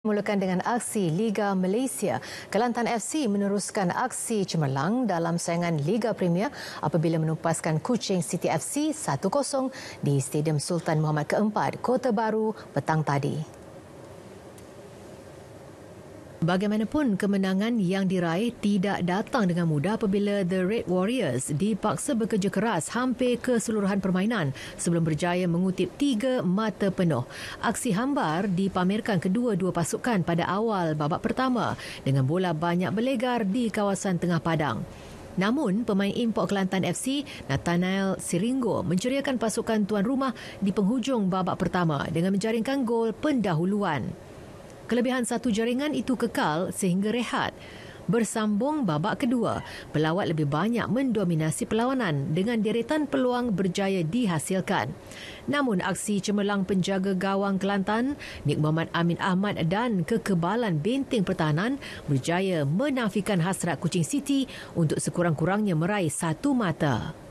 Mulakan dengan aksi Liga Malaysia, Kelantan FC meneruskan aksi cemerlang dalam saingan Liga Premier apabila menumpaskan Kuching City FC 1-0 di Stadium Sultan Muhammad IV, Kota Baru petang tadi. Bagaimanapun kemenangan yang diraih tidak datang dengan mudah apabila The Red Warriors dipaksa bekerja keras hampir keseluruhan permainan sebelum berjaya mengutip tiga mata penuh. Aksi hambar dipamerkan kedua-dua pasukan pada awal babak pertama dengan bola banyak berlegar di kawasan tengah padang. Namun, pemain import Kelantan FC, Nathaniel Siringo, mencuriakan pasukan tuan rumah di penghujung babak pertama dengan menjaringkan gol pendahuluan. Kelebihan satu jaringan itu kekal sehingga rehat. Bersambung babak kedua, pelawat lebih banyak mendominasi perlawanan dengan deretan peluang berjaya dihasilkan. Namun aksi cemerlang penjaga gawang Kelantan, Nik Muhammad Amin Ahmad dan kekebalan benteng pertahanan berjaya menafikan hasrat Kuching City untuk sekurang-kurangnya meraih satu mata.